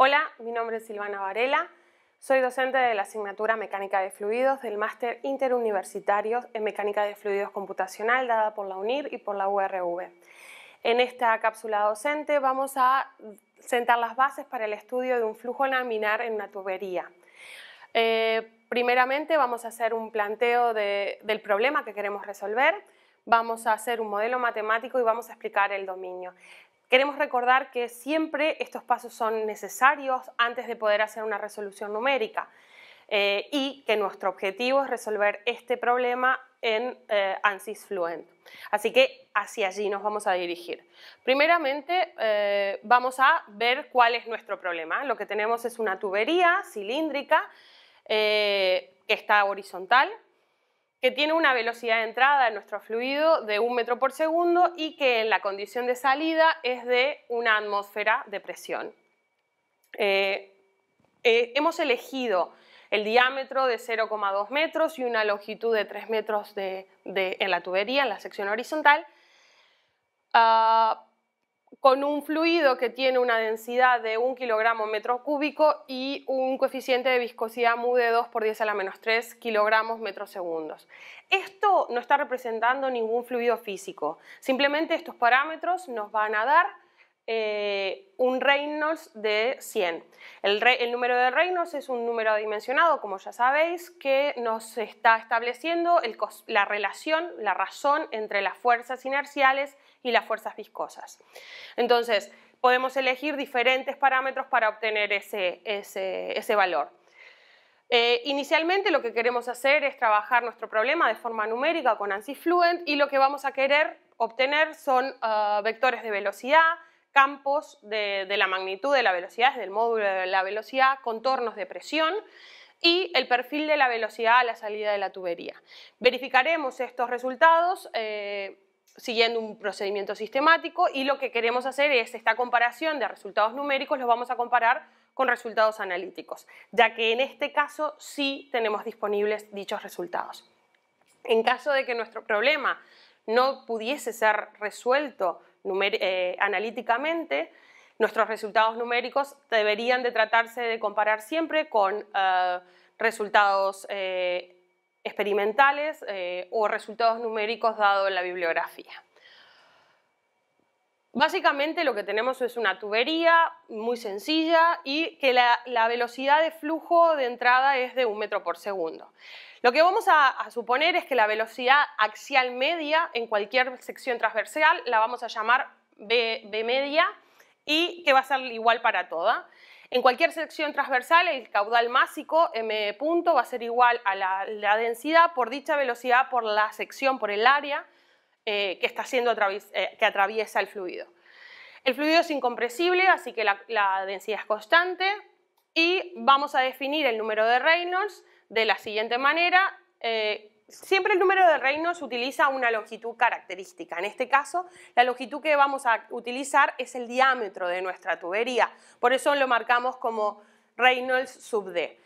Hola, mi nombre es Silvana Varela, soy docente de la asignatura Mecánica de Fluidos del Máster Interuniversitario en Mecánica de Fluidos Computacional dada por la UNIR y por la URV. En esta cápsula docente vamos a sentar las bases para el estudio de un flujo laminar en una tubería. Eh, primeramente vamos a hacer un planteo del problema que queremos resolver, vamos a hacer un modelo matemático y vamos a explicar el dominio. Queremos recordar que siempre estos pasos son necesarios antes de poder hacer una resolución numérica eh, y que nuestro objetivo es resolver este problema en eh, ANSYS Fluent. Así que hacia allí nos vamos a dirigir. Primeramente eh, vamos a ver cuál es nuestro problema. Lo que tenemos es una tubería cilíndrica que está horizontal, que tiene una velocidad de entrada en nuestro fluido de un metro por segundo y que en la condición de salida es de una atmósfera de presión. Eh, eh, hemos elegido el diámetro de 0,2 metros y una longitud de 3 metros de, en la tubería, en la sección horizontal, ah, con un fluido que tiene una densidad de 1 kilogramo metro cúbico y un coeficiente de viscosidad mu de 2 por 10 a la menos 3 kilogramos metro segundos. Esto no está representando ningún fluido físico, simplemente estos parámetros nos van a dar eh, un Reynolds de 100. El, número de Reynolds es un número dimensionado, como ya sabéis, que nos está estableciendo la relación, la razón entre las fuerzas inerciales y las fuerzas viscosas. Entonces, podemos elegir diferentes parámetros para obtener ese, valor. Eh, inicialmente lo que queremos hacer es trabajar nuestro problema de forma numérica con ANSI Fluent y lo que vamos a querer obtener son ah, vectores de velocidad, campos de, la magnitud de la velocidad, del módulo de la velocidad, contornos de presión y el perfil de la velocidad a la salida de la tubería. Verificaremos estos resultados eh, siguiendo un procedimiento sistemático y lo que queremos hacer es esta comparación de resultados numéricos, los vamos a comparar con resultados analíticos, ya que en este caso sí tenemos disponibles dichos resultados. En caso de que nuestro problema no pudiese ser resuelto eh, analíticamente, nuestros resultados numéricos deberían de tratarse de comparar siempre con eh, resultados eh, experimentales o resultados numéricos dados en la bibliografía. Básicamente lo que tenemos es una tubería muy sencilla y que la velocidad de flujo de entrada es de un metro por segundo. Lo que vamos a, suponer es que la velocidad axial media en cualquier sección transversal la vamos a llamar B, media y que va a ser igual para toda. En cualquier sección transversal el caudal másico M punto va a ser igual a la, densidad por dicha velocidad por la sección, por el área eh, que, eh, que atraviesa el fluido. El fluido es incompresible, así que la, la densidad es constante y vamos a definir el número de Reynolds de la siguiente manera. Eh, siempre el número de Reynolds utiliza una longitud característica. En este caso, la longitud que vamos a utilizar es el diámetro de nuestra tubería. Por eso lo marcamos como Reynolds sub D.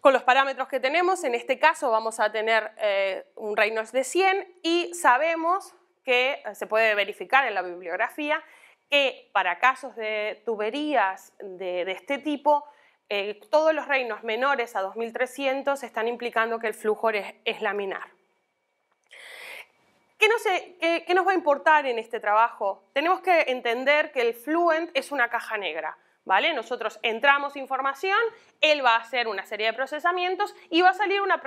Con los parámetros que tenemos, en este caso vamos a tener eh, un Reynolds de 100 y sabemos que eh, se puede verificar en la bibliografía que para casos de tuberías de este tipo eh, todos los reinos menores a 2.300 están implicando que el flujo es, laminar. ¿Qué nos, va a importar en este trabajo? Tenemos que entender que el fluent es una caja negra. ¿Vale? Nosotros entramos información, él va a hacer una serie de procesamientos y va a salir una,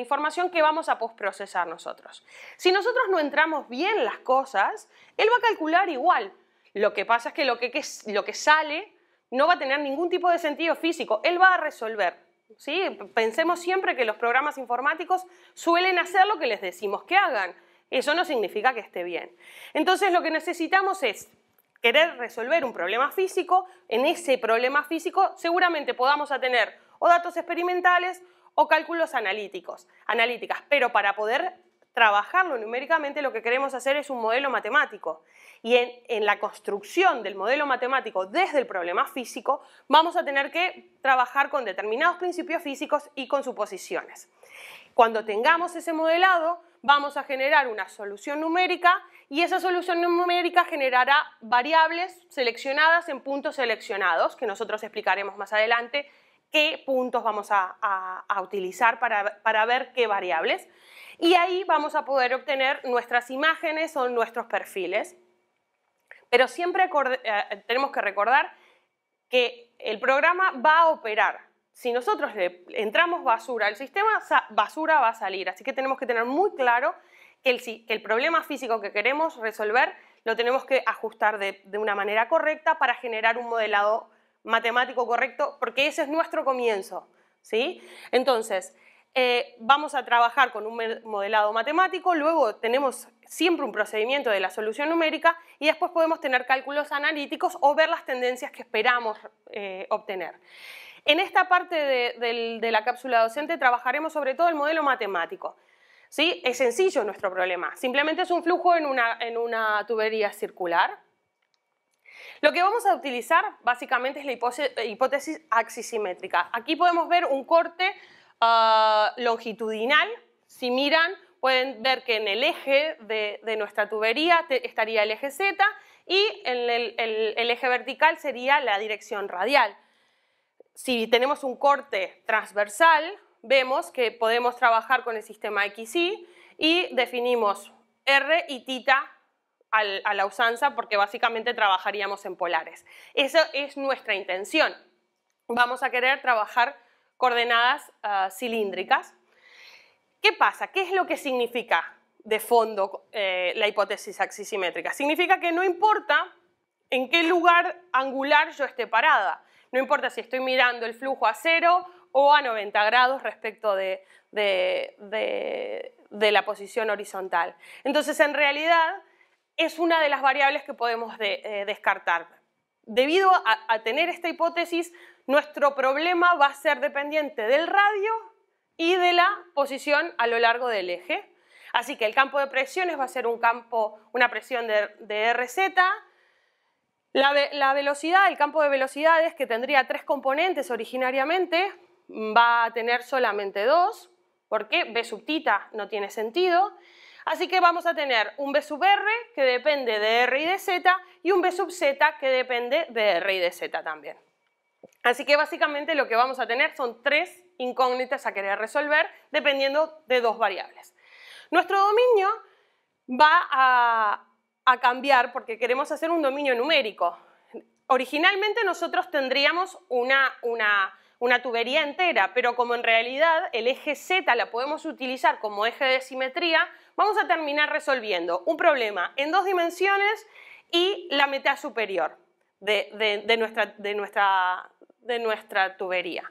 información que vamos a posprocesar nosotros. Si nosotros no entramos bien las cosas, él va a calcular igual. Lo que pasa es que, lo que sale no va a tener ningún tipo de sentido físico, él va a resolver. ¿sí? Pensemos siempre que los programas informáticos suelen hacer lo que les decimos que hagan. Eso no significa que esté bien. Entonces lo que necesitamos es querer resolver un problema físico. En ese problema físico seguramente podamos tener o datos experimentales o cálculos analíticos, analíticas. Pero para poder trabajarlo numéricamente, lo que queremos hacer es un modelo matemático. Y en, en, la construcción del modelo matemático desde el problema físico, vamos a tener que trabajar con determinados principios físicos y con suposiciones. Cuando tengamos ese modelado, vamos a generar una solución numérica y esa solución numérica generará variables seleccionadas en puntos seleccionados, que nosotros explicaremos más adelante, qué puntos vamos a, utilizar para, ver qué variables. Y ahí vamos a poder obtener nuestras imágenes o nuestros perfiles. Pero siempre eh, tenemos que recordar que el programa va a operar. Si nosotros entramos basura al sistema, basura va a salir. Así que tenemos que tener muy claro que el, el problema físico que queremos resolver lo tenemos que ajustar de, de una manera correcta para generar un modelado matemático correcto, porque ese es nuestro comienzo. ¿sí? Entonces, eh, vamos a trabajar con un modelado matemático, luego tenemos siempre un procedimiento de la solución numérica y después podemos tener cálculos analíticos o ver las tendencias que esperamos eh, obtener. En esta parte de, la cápsula docente trabajaremos sobre todo el modelo matemático. ¿Sí? Es sencillo nuestro problema, simplemente es un flujo en una tubería circular. Lo que vamos a utilizar básicamente es la hipótesis axisimétrica. Aquí podemos ver un corte ah, longitudinal. Si miran, pueden ver que en el eje de, nuestra tubería estaría el eje Z y en el, el eje vertical sería la dirección radial. Si tenemos un corte transversal, vemos que podemos trabajar con el sistema XY y definimos R y tita a la usanza porque básicamente trabajaríamos en polares. Esa es nuestra intención. Vamos a querer trabajar coordenadas ah, cilíndricas. ¿Qué pasa? ¿Qué es lo que significa de fondo eh, la hipótesis axisimétrica? Significa que no importa en qué lugar angular yo esté parada. No importa si estoy mirando el flujo a cero o a 90 grados respecto de, la posición horizontal. Entonces, en realidad, es una de las variables que podemos eh, descartar. Debido a, tener esta hipótesis, nuestro problema va a ser dependiente del radio y de la posición a lo largo del eje. Así que el campo de presiones va a ser un campo, una presión de, RZ. La, velocidad, el campo de velocidades, que tendría tres componentes originariamente, va a tener solamente dos, porque B sub no tiene sentido. Así que vamos a tener un B sub R que depende de R y de Z y un B sub Z que depende de R y de Z también. Así que básicamente lo que vamos a tener son tres incógnitas a querer resolver dependiendo de dos variables. Nuestro dominio va a, cambiar porque queremos hacer un dominio numérico. Originalmente nosotros tendríamos una una tubería entera, pero como en realidad el eje Z la podemos utilizar como eje de simetría, vamos a terminar resolviendo un problema en dos dimensiones y la mitad superior de, nuestra, tubería.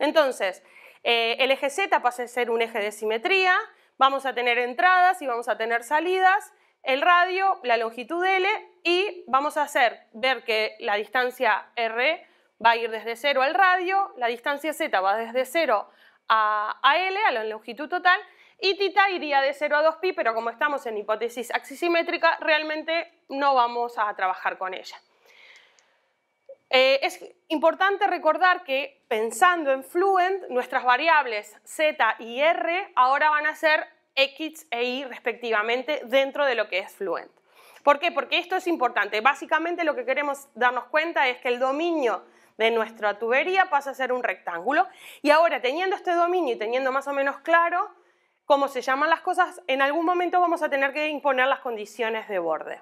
Entonces, eh, el eje Z pasa a ser un eje de simetría, vamos a tener entradas y vamos a tener salidas, el radio, la longitud L y vamos a hacer ver que la distancia R va a ir desde 0 al radio, la distancia z va desde 0 a, L, a la longitud total, y tita iría de 0 a 2pi, pero como estamos en hipótesis axisimétrica, realmente no vamos a trabajar con ella. Eh, es importante recordar que pensando en fluent, nuestras variables z y r ahora van a ser x e y respectivamente dentro de lo que es fluent. ¿Por qué? Porque esto es importante. Básicamente lo que queremos darnos cuenta es que el dominio de nuestra tubería pasa a ser un rectángulo. Y ahora, teniendo este dominio y teniendo más o menos claro cómo se llaman las cosas, en algún momento vamos a tener que imponer las condiciones de borde.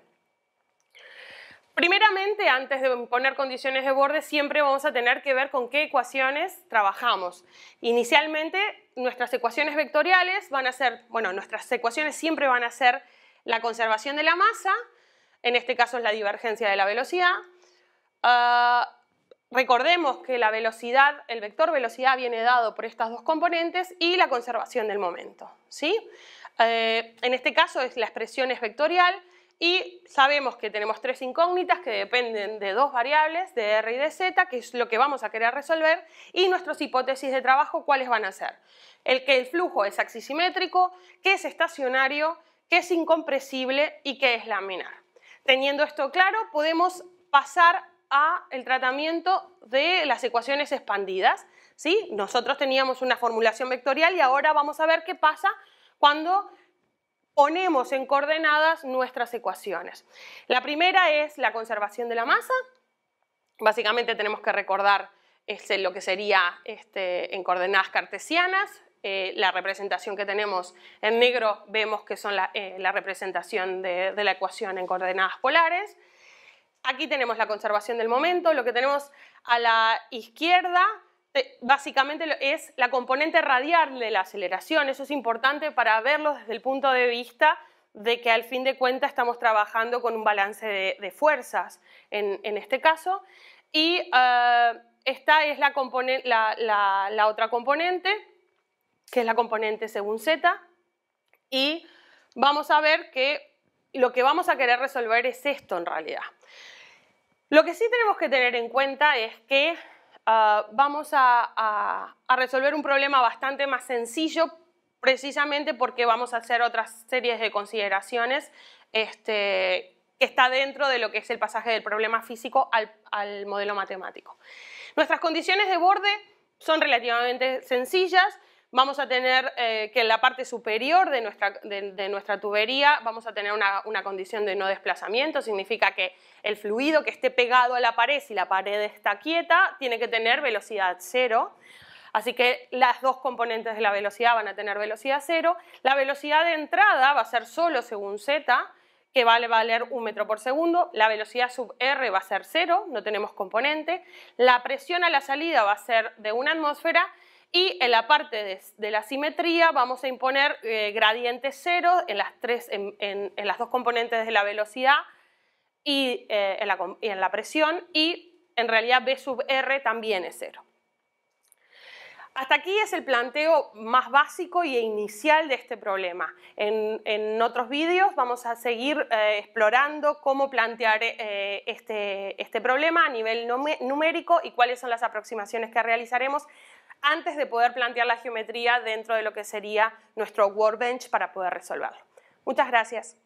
Primeramente, antes de imponer condiciones de borde, siempre vamos a tener que ver con qué ecuaciones trabajamos. Inicialmente, nuestras ecuaciones vectoriales van a ser, bueno, nuestras ecuaciones siempre van a ser la conservación de la masa, en este caso es la divergencia de la velocidad, ah, Recordemos que la velocidad, el vector velocidad viene dado por estas dos componentes y la conservación del momento. ¿sí? Eh, en este caso es la expresión es vectorial y sabemos que tenemos tres incógnitas que dependen de dos variables, de R y de Z, que es lo que vamos a querer resolver, y nuestras hipótesis de trabajo, ¿cuáles van a ser? El que el flujo es axisimétrico, que es estacionario, que es incompresible y que es laminar. Teniendo esto claro, podemos pasar a el tratamiento de las ecuaciones expandidas. ¿sí? Nosotros teníamos una formulación vectorial y ahora vamos a ver qué pasa cuando ponemos en coordenadas nuestras ecuaciones. La primera es la conservación de la masa. Básicamente tenemos que recordar este, lo que sería este, en coordenadas cartesianas. Eh, la representación que tenemos en negro vemos que son la, eh, representación de la ecuación en coordenadas polares aquí tenemos la conservación del momento, lo que tenemos a la izquierda básicamente es la componente radial de la aceleración, eso es importante para verlo desde el punto de vista de que al fin de cuentas estamos trabajando con un balance de, fuerzas en, este caso. Y eh, esta es la, otra componente, que es la componente según z, y vamos a ver que lo que vamos a querer resolver es esto en realidad. Lo que sí tenemos que tener en cuenta es que ah, vamos a, resolver un problema bastante más sencillo precisamente porque vamos a hacer otras series de consideraciones este, que está dentro de lo que es el pasaje del problema físico al, modelo matemático. Nuestras condiciones de borde son relativamente sencillas, vamos a tener eh, que en la parte superior de nuestra, tubería vamos a tener una, condición de no desplazamiento, significa que el fluido que esté pegado a la pared, si la pared está quieta, tiene que tener velocidad cero. Así que las dos componentes de la velocidad van a tener velocidad cero. La velocidad de entrada va a ser solo según z, que vale valer un metro por segundo, la velocidad sub r va a ser cero, no tenemos componente, la presión a la salida va a ser de una atmósfera y en la parte de, la simetría vamos a imponer eh, gradiente cero en las, tres, en, las, dos componentes de la velocidad eh, y, en la, presión y en realidad B sub R también es cero. Hasta aquí es el planteo más básico y inicial de este problema. En, otros vídeos vamos a seguir eh, explorando cómo plantear este, este, problema a nivel numérico y cuáles son las aproximaciones que realizaremos antes de poder plantear la geometría dentro de lo que sería nuestro workbench para poder resolverlo. Muchas gracias.